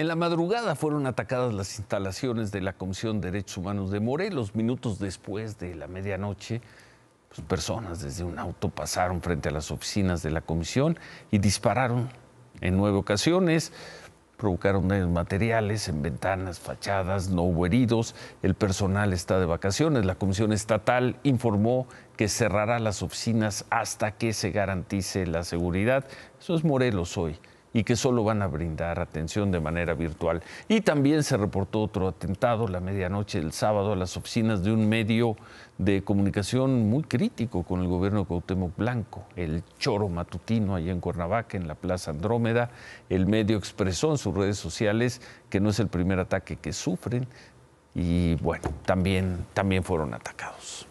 En la madrugada fueron atacadas las instalaciones de la Comisión de Derechos Humanos de Morelos. Minutos después de la medianoche, pues, personas desde un auto pasaron frente a las oficinas de la comisión y dispararon en nueve ocasiones. Provocaron daños materiales en ventanas, fachadas, no hubo heridos. El personal está de vacaciones. La comisión estatal informó que cerrará las oficinas hasta que se garantice la seguridad. Eso es Morelos hoy y que solo van a brindar atención de manera virtual. Y también se reportó otro atentado la medianoche del sábado a las oficinas de un medio de comunicación muy crítico con el gobierno de Cuauhtémoc Blanco, el Choro Matutino allá en Cuernavaca, en la Plaza Andrómeda. El medio expresó en sus redes sociales que no es el primer ataque que sufren y bueno, también, también fueron atacados.